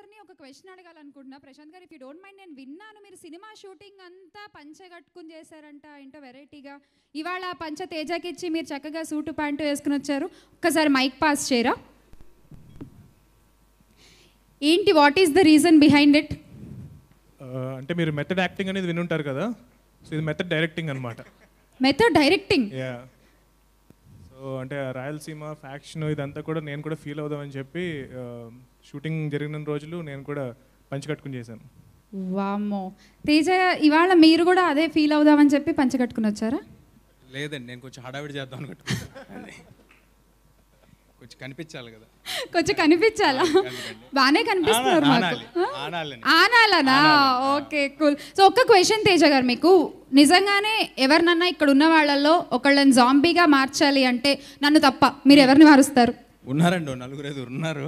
గారిని ఒక క్వశ్చన్ అడగాలనుకుంటున్నా ప్రశాంత్ గారు ఇఫ్ యూ డోంట్ మైండ్ నేను విన్నాను మీరు సినిమా షూటింగ్ అంతా కట్టుకుని చేశారంట ఏంటో వెరైటీగా ఇవాళ పంచ తేజకిచ్చి మీరు చక్కగా సూటు ప్యాంటు వేసుకుని వచ్చారు ఒక్కసారి మైక్ పాస్ చేయరా ఏంటి what is the reason behind it అంటే మీరు మెథడ్ యాక్టింగ్ అనేది వినుంటారు కదా సో ఇది మెథడ్ డైరెక్టింగ్ అనమాట మెథడ్ డైరెక్టింగ్ అంటే రాయలసీమ ఫ్యాక్షన్ ఇదంతా కూడా నేను కూడా ఫీల్ అవుదామని చెప్పి షూటింగ్ జరిగిన రోజులు నేను కూడా పంచికట్టుకుని చేశాను వామ్మో తేజ ఇవాళ మీరు కూడా అదే ఫీల్ అవుదామని చెప్పి కట్టుకుని వచ్చారా లేదండి నేను కొంచెం హడావిడి చేద్దాం అనుకుంటున్నాను కొంచెం కనిపించాలి కదా కొంచెం కనిపించాలా బాగానే కనిపిస్తున్నారు మాకు ఆనాలనా ఓకే కూల్ సో ఒక్క క్వశ్చన్ తేజ గారు మీకు నిజంగానే ఎవరినన్నా ఇక్కడ ఉన్న వాళ్ళల్లో ఒకళ్ళని జాంబీగా మార్చాలి అంటే నన్ను తప్ప మీరు ఎవరిని మారుస్తారు ఉన్నారండి నలుగురు ఐదుగురు ఉన్నారు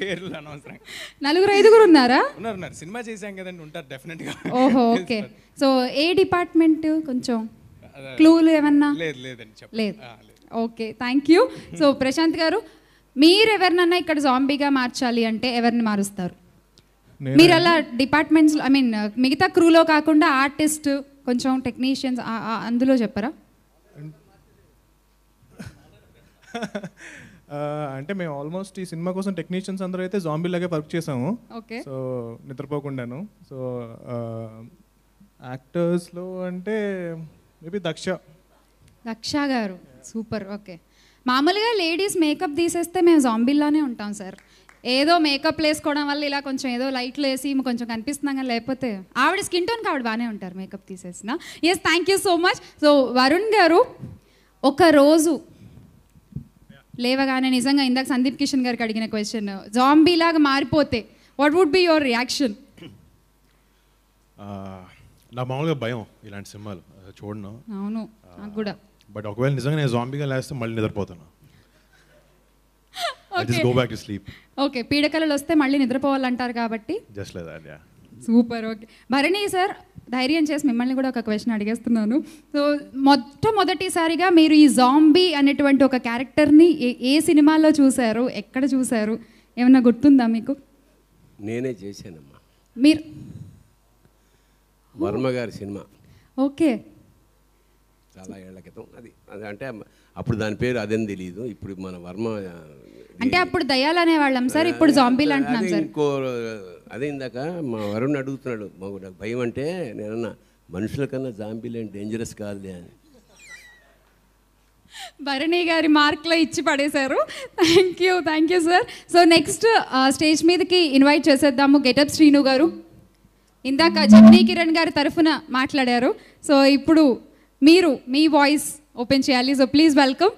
పేర్లు అనవసరం నలుగురు ఐదుగురు ఉన్నారా ఉన్నారు ఉన్నారు సినిమా చేసాం కదండి ఉంటారు డెఫినెట్ గా ఓహో ఓకే సో ఏ డిపార్ట్మెంట్ కొంచెం క్లూలు ఏమన్నా లేదు లేదండి లేదు okay thank you so Prashant garu మీరు ఎవరినన్నా ఇక్కడ జాంబీగా మార్చాలి అంటే ఎవరిని మారుస్తారు మీరు అలా డిపార్ట్మెంట్స్ ఐ మీన్ మిగతా క్రూలో కాకుండా ఆర్టిస్ట్ కొంచెం టెక్నీషియన్స్ అందులో చెప్పరా అంటే మేము ఆల్మోస్ట్ ఈ సినిమా కోసం టెక్నీషియన్స్ అందరూ అయితే జాంబీ లాగే వర్క్ చేసాము సో నిద్రపోకుండాను సో యాక్టర్స్లో అంటే maybe Daksha Daksha garu super okay మామూలుగా లేడీస్ మేకప్ తీసేస్తే మేము జాంబీల్లానే ఉంటాం సార్ ఏదో మేకప్ వేసుకోవడం వల్ల ఇలా కొంచెం ఏదో లైట్లు వేసి కొంచెం కనిపిస్తున్నాం కానీ లేకపోతే ఆవిడ స్కిన్ టోన్కి ఆవిడ బాగానే ఉంటారు మేకప్ తీసేసిన yes thank you so much so Varun garu ఒక రోజు లేవగానే నిజంగా ఇందాక సందీప్ కిషన్ గారికి అడిగిన క్వశ్చన్ జాంబీలాగా మారిపోతే what would be your reaction నా మామూలుగా భయం ఇలాంటి సినిమాలు చూడను అవును నాకు కూడా బట్ ఒకవేళ నిజంగా నేను జాంబీగా లేస్తే మళ్ళీ నిద్రపోతాను go back to sleep okay పీడకలలు వస్తే మళ్ళీ నిద్రపోవాలంటారు కాబట్టి జస్ట్ లేదా సూపర్ ఓకే భరణి సార్ ధైర్యం చేసి మిమ్మల్ని కూడా ఒక క్వశ్చన్ అడిగేస్తున్నాను సో మొట్టమొదటిసారిగా మీరు ఈ జాంబీ అనేటువంటి ఒక క్యారెక్టర్ని ఏ సినిమాలో చూశారు ఎక్కడ చూశారు ఏమన్నా గుర్తుందా మీకు నేనే చేశానమ్మా మీరు వర్మ గారి సినిమా ఓకే చాలా ఏళ్ల క్రితం అది అది అంటే అప్పుడు దాని పేరు అదేం తెలియదు ఇప్పుడు మన వర్మ అంటే అప్పుడు దయాలు అనేవాళ్ళం సార్ ఇప్పుడు జాంబీలు అంటున్నాం సార్ ఇంకో అదే ఇందాక మా వరుణ్ అడుగుతున్నాడు మాకు నాకు భయం అంటే నేనన్నా మనుషుల కన్నా జాంబీలు ఏం డేంజరస్ కాదులే అని భరణి గారి మార్క్లో ఇచ్చి పడేశారు thank you thank you sir so next stage మీదకి ఇన్వైట్ చేసేద్దాము గెటప్ శ్రీను గారు ఇందాక జగ్నీ కిరణ్ గారి తరఫున మాట్లాడారు సో ఇప్పుడు మీరు మీ వాయిస్ ఓపెన్ చేయాలి సో ప్లీజ్ వెల్కమ్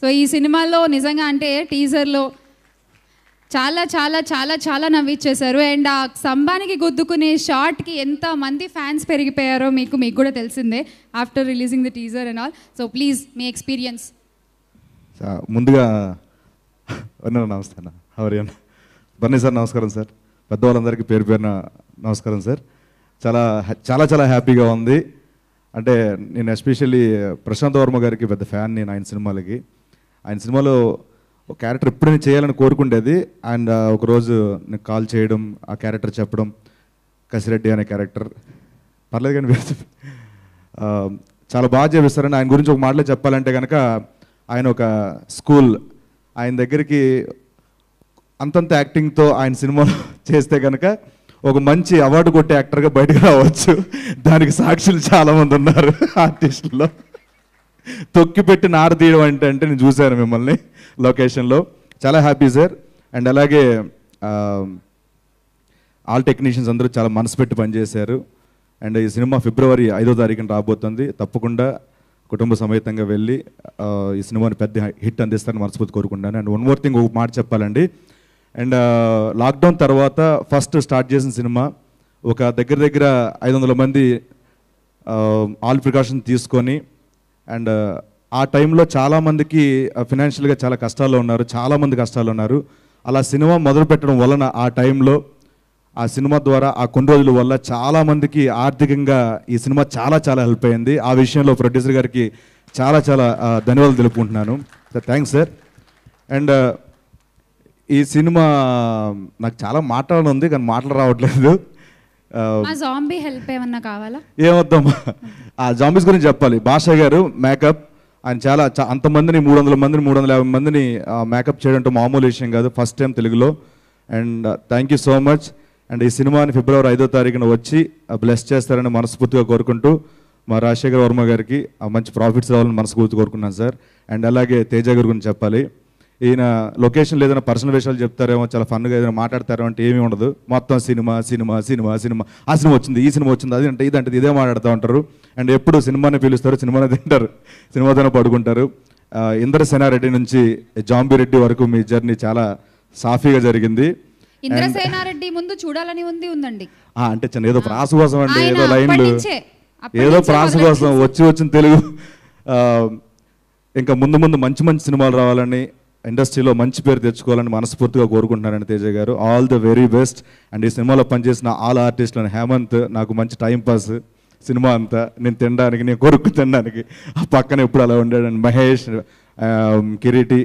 సో ఈ సినిమాలో నిజంగా అంటే టీజర్లో చాలా చాలా చాలా చాలా నవ్విచ్చేశారు అండ్ ఆ స్తంభానికి గుద్దుకునే షార్ట్కి ఎంత మంది ఫ్యాన్స్ పెరిగిపోయారో మీకు మీకు కూడా తెలిసిందే after releasing the teaser and all so please మీ ఎక్స్పీరియన్స్ ముందుగా నమస్తే హవరియన్ బన్నీ సార్ నమస్కారం సార్ పెద్దవాళ్ళందరికీ పేరు పేరున నమస్కారం సార్ చాలా చాలా చాలా హ్యాపీగా ఉంది అంటే నేను ఎస్పెషల్లీ ప్రశాంత్ వర్మ గారికి పెద్ద ఫ్యాన్ నేను ఆయన సినిమాలకి ఆయన సినిమాలో ఒక క్యారెక్టర్ ఎప్పుడైనా చేయాలని కోరుకుండేది అండ్ ఒకరోజు నేను కాల్ చేయడం ఆ క్యారెక్టర్ చెప్పడం కసిరెడ్డి అనే క్యారెక్టర్ పర్లేదు కానీ చాలా బాగా చేపిస్తారని ఆయన గురించి ఒక మాటలో చెప్పాలంటే కనుక ఆయన ఒక స్కూల్ ఆయన దగ్గరికి అంతంత యాక్టింగ్తో ఆయన సినిమాలో చేస్తే కనుక ఒక మంచి అవార్డు కొట్టే యాక్టర్గా బయటకు రావచ్చు దానికి సాక్షులు చాలామంది ఉన్నారు ఆర్టిస్టుల్లో తొక్కి పెట్టి నార అంటే అంటే నేను చూశాను మిమ్మల్ని లొకేషన్లో చాలా హ్యాపీ సార్ అండ్ అలాగే ఆల్ టెక్నీషియన్స్ అందరూ చాలా మనసు పెట్టి పనిచేశారు అండ్ ఈ సినిమా ఫిబ్రవరి ఐదో తారీఖున రాబోతుంది తప్పకుండా కుటుంబ సమేతంగా వెళ్ళి ఈ సినిమాని పెద్ద హిట్ అందిస్తారని మనస్ఫూర్తి కోరుకుంటాను అండ్ వన్ మోర్ థింగ్ ఒక మాట చెప్పాలండి అండ్ లాక్డౌన్ తర్వాత ఫస్ట్ స్టార్ట్ చేసిన సినిమా ఒక దగ్గర దగ్గర ఐదు వందల మంది ఆల్ ప్రికాషన్ తీసుకొని అండ్ ఆ టైంలో చాలామందికి ఫినాన్షియల్గా చాలా కష్టాల్లో ఉన్నారు చాలామంది కష్టాలు ఉన్నారు అలా సినిమా మొదలు పెట్టడం వలన ఆ టైంలో ఆ సినిమా ద్వారా ఆ కొన్ని రోజుల వల్ల చాలామందికి ఆర్థికంగా ఈ సినిమా చాలా చాలా హెల్ప్ అయింది ఆ విషయంలో ప్రొడ్యూసర్ గారికి చాలా చాలా ధన్యవాదాలు తెలుపుకుంటున్నాను సార్ థ్యాంక్స్ సార్ అండ్ ఈ సినిమా నాకు చాలా ఉంది కానీ మాటలు రావట్లేదు జాంబీ హెల్ప్ ఏమన్నా కావాలా ఏమొద్దమ్మా ఆ జాంబీస్ గురించి చెప్పాలి బాషా గారు మేకప్ ఆయన చాలా అంతమందిని మూడు వందల మందిని మూడు వందల యాభై మందిని మేకప్ చేయడం మామూలు విషయం కాదు ఫస్ట్ టైం తెలుగులో and thank you so much and ఈ సినిమాని ఫిబ్రవరి ఐదో తారీఖున వచ్చి బ్లెస్ చేస్తారని మనస్ఫూర్తిగా కోరుకుంటూ మా రాజశేఖర్ వర్మ గారికి ఆ మంచి ప్రాఫిట్స్ రావాలని మనస్ఫూర్తి కోరుకున్నాను సార్ అండ్ అలాగే తేజ గారి గురించి చెప్పాలి ఈయన లొకేషన్ ఏదైనా పర్సనల్ విషయాలు చెప్తారేమో చాలా ఫన్గా ఏదైనా మాట్లాడతారో అంటే ఏమీ ఉండదు మొత్తం సినిమా సినిమా సినిమా సినిమా ఆ సినిమా వచ్చింది ఈ సినిమా వచ్చింది అది అంటే ఇదంటే ఇదే మాట్లాడుతూ ఉంటారు అండ్ ఎప్పుడు సినిమాని పిలుస్తారు సినిమాని తింటారు సినిమాతోనే పడుకుంటారు ఇంద్ర సేనారెడ్డి నుంచి జాంబిరెడ్డి వరకు మీ జర్నీ చాలా సాఫీగా జరిగింది ఇంద్రసేనారెడ్డి ముందు చూడాలని ఉంది ఉందండి అంటే చిన్న ఏదో ప్రాసు కోసం అండి ఏదో లైన్లు ఏదో ప్రాసు కోసం వచ్చి వచ్చిన తెలుగు ఇంకా ముందు ముందు మంచి మంచి సినిమాలు రావాలని ఇండస్ట్రీలో మంచి పేరు తెచ్చుకోవాలని మనస్ఫూర్తిగా కోరుకుంటున్నాను Teja garu all the very best and ఈ సినిమాలో పనిచేసిన ఆల్ ఆర్టిస్టులను హేమంత్ నాకు మంచి టైంపాస్ సినిమా అంతా నేను తినడానికి నేను కొరుకు తినడానికి ఆ పక్కన ఎప్పుడు అలా ఉండాడు మహేష్ కిరీటి